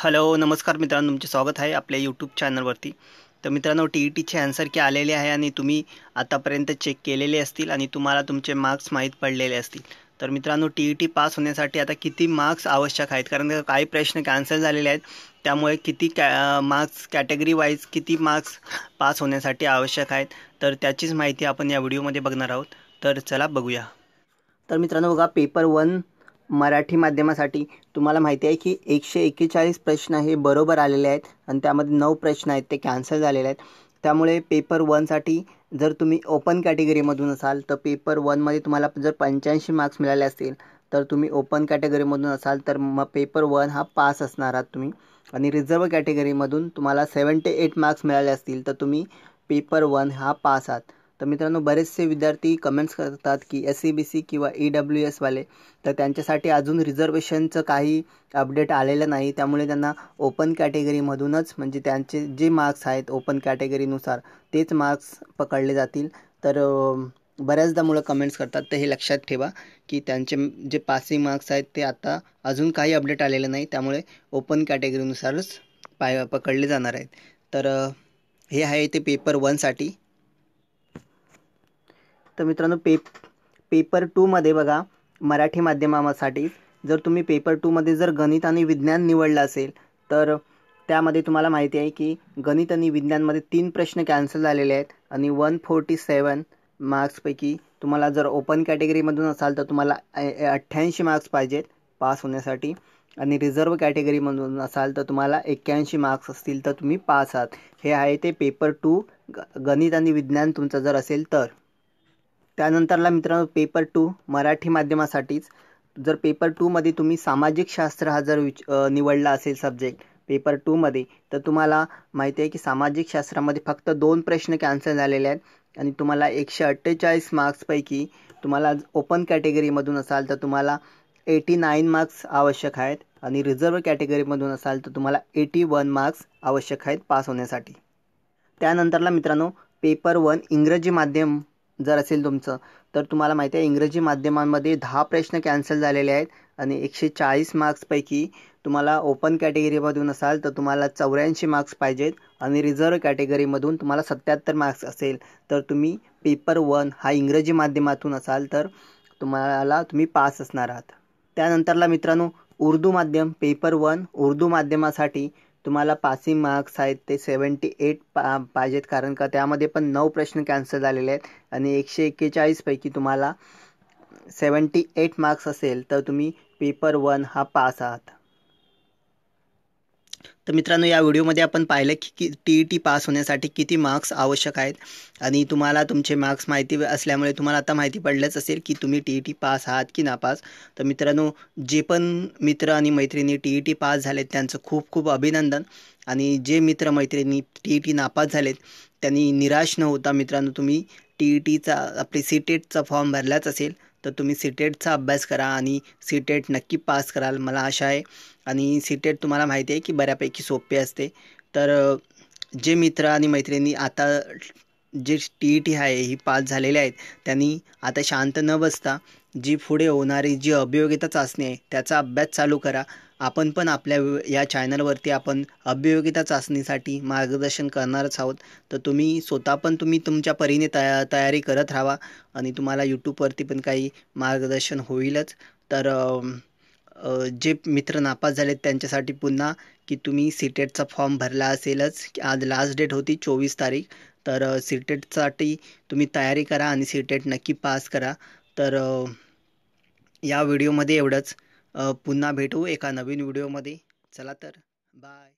hello नमस्कार मित्रांनो तुमचे स्वागत आहे आपल्या यूट्यूब चॅनलवरती तर मित्रांनो टी ई टीचे ॲन्सर की आलेले आहे आणि तुम्ही आतापर्यंत चेक केलेले असतील आणि तुम्हाला तुमचे मार्क्स माहीत पडलेले असतील तर मित्रांनो टी ई टी पास होण्यासाठी आता किती मार्क्स आवश्यक आहेत कारण काही प्रश्न कॅन्सल झालेले आहेत त्यामुळे किती कॅ मार्क्स कॅटेगरी वाईज किती मार्क्स पास होण्यासाठी आवश्यक आहेत तर त्याचीच माहिती आपण या व्हिडिओमध्ये बघणार आहोत तर चला बघूया तर मित्रांनो बघा पेपर वन मराठी माध्यमासाठी तुम्हाला माहिती आहे की एकशे एक्केचाळीस प्रश्न हे बरोबर आलेले आहेत आणि त्यामध्ये नऊ प्रश्न आहेत ते कॅन्सल झालेले आहेत त्यामुळे पेपर वनसाठी जर तुम्ही ओपन कॅटेगरीमधून असाल तर पेपर वनमध्ये तुम्हाला जर पंच्याऐंशी मार्क्स मिळाले असतील तर तुम्ही ओपन कॅटेगरीमधून असाल तर मग पेपर वन हा पास असणार आहात तुम्ही आणि रिझर्व कॅटेगरीमधून तुम्हाला सेवन्टी एट मार्क्स मिळाले असतील तर तुम्ही पेपर वन हा पास आहात तर मित्रांनो बरेचसे विद्यार्थी कमेंट्स करतात की एस सी बी सी किंवा ई e डब्ल्यू एसवाले तर त्यांच्यासाठी अजून रिझर्वेशनचं काही अपडेट आलेलं नाही त्यामुळे त्यांना ओपन कॅटेगरीमधूनच म्हणजे त्यांचे जे मार्क्स आहेत ओपन कॅटेगरीनुसार तेच मार्क्स पकडले जातील तर बऱ्याचदा मुलं कमेंट्स करतात तर हे लक्षात ठेवा की त्यांचे जे पासिंग मार्क्स आहेत ते आता अजून काही अपडेट आलेलं नाही त्यामुळे ओपन कॅटेगरीनुसारच पाय पकडले जाणार आहेत तर हे आहे ते पेपर वनसाठी तर मित्रांनो पेप पेपर टूमध्ये बघा मराठी माध्यमासाठी जर तुम्ही पेपर टूमध्ये जर गणित आणि विज्ञान निवडलं असेल तर त्यामध्ये तुम्हाला माहिती आहे की गणित आणि विज्ञानमध्ये तीन प्रश्न कॅन्सल झालेले आहेत आणि वन फोर्टी सेवन मार्क्सपैकी तुम्हाला जर ओपन कॅटेगरीमधून असाल तर तुम्हाला अठ्ठ्याऐंशी मार्क्स पाहिजेत पास होण्यासाठी आणि रिझर्व कॅटेगरीमधून असाल तर तुम्हाला एक्क्याऐंशी मार्क्स असतील तर तुम्ही पास आहात हे आहे ते पेपर टू गणित आणि विज्ञान तुमचं जर असेल तर त्यानंतरला मित्रांनो पेपर टू मराठी माध्यमासाठीच जर पेपर टूमध्ये तुम्ही सामाजिक शास्त्र हा जर विच निवडला असेल सब्जेक्ट पेपर टूमध्ये तर तुम्हाला माहिती आहे की सामाजिक शास्त्रामध्ये फक्त दोन प्रश्न कॅन्सल झालेले आहेत आणि तुम्हाला एकशे अठ्ठेचाळीस मार्क्सपैकी तुम्हाला ओपन कॅटेगरीमधून असाल तर तुम्हाला एटी नाईन मार्क्स आवश्यक आहेत आणि रिझर्व कॅटेगरीमधून असाल तर तुम्हाला एटी वन मार्क्स आवश्यक आहेत पास होण्यासाठी त्यानंतरला मित्रांनो पेपर वन इंग्रजी माध्यम जर असेल तुमचं तर तुम्हाला माहिती आहे इंग्रजी माध्यमांमध्ये दहा प्रश्न कॅन्सल झालेले आहेत आणि एकशे चाळीस मार्क्सपैकी तुम्हाला ओपन कॅटेगरीमधून असाल तर तुम्हाला चौऱ्याऐंशी मार्क्स पाहिजेत आणि रिझर्व कॅटेगरीमधून तुम्हाला सत्याहत्तर मार्क्स असेल तर तुम्ही पेपर वन हा इंग्रजी माध्यमातून असाल तर तुम्हाला तुम्ही पास असणार आहात त्यानंतरला मित्रांनो उर्दू माध्यम पेपर वन उर्दू माध्यमासाठी तुम्हाला पासिंग मार्क्स आहेत ते सेवन्टी एट पा पाहिजेत कारण का त्यामध्ये पण नऊ प्रश्न कॅन्सल झालेले आहेत आणि एकशे एक्केचाळीसपैकी तुम्हाला सेवन्टी एट मार्क्स असेल तर तुम्ही पेपर वन हा पास आहात तर मित्रांनो या व्हिडिओमध्ये आपण पाहिलं की की टी ई टी पास होण्यासाठी किती मार्क्स आवश्यक आहेत आणि तुम्हाला तुमचे मार्क्स माहिती असल्यामुळे तुम्हाला आता माहिती पडलंच असेल की तुम्ही टी ई टी पास आहात की नापास तर मित्रांनो जे पण मित्र आणि मैत्रिणी टी ई टी पास झालेत त्यांचं खूप खूप अभिनंदन आणि जे मित्र मैत्रिणी टी ई टी नापास झालेत त्यांनी निराश न होता मित्रांनो तुम्ही टी ई e टीचा आपली सी टेटचा फॉर्म भरलाच असेल तर तुम्ही सी टेटचा e अभ्यास करा आणि सी टेट e नक्की पास कराल मला आशा आहे आणि सी टेट e तुम्हाला माहिती आहे की बऱ्यापैकी सोपे असते तर जे मित्र आणि मैत्रिणी आता जे टी ई टी आहे ही पास झालेले आहेत त्यांनी आता शांत न बसता जी पुढे होणारी जी अभियोगिता चाचणी आहे त्याचा अभ्यास चालू करा आपण पण आपल्या या चॅनलवरती आपण अभियोगिता चाचणीसाठी मार्गदर्शन करणारच आहोत तर तुम्ही स्वतः पण तुम्ही तुमच्या परीने तया तयारी करत राहा आणि तुम्हाला यूट्यूबवरती पण काही मार्गदर्शन होईलच तर जे मित्र नापास झालेत त्यांच्यासाठी पुन्हा की तुम्ही सीटेटचा e फॉर्म भरला असेलच आज लास्ट डेट होती चोवीस तारीख तर सीटेटसाठी e तुम्ही तयारी करा आणि सीटेट e नक्की पास करा तर या व्हिडिओमध्ये एवढंच पुन्हा भेटू एका नवीन व्हिडिओमध्ये चला तर बाय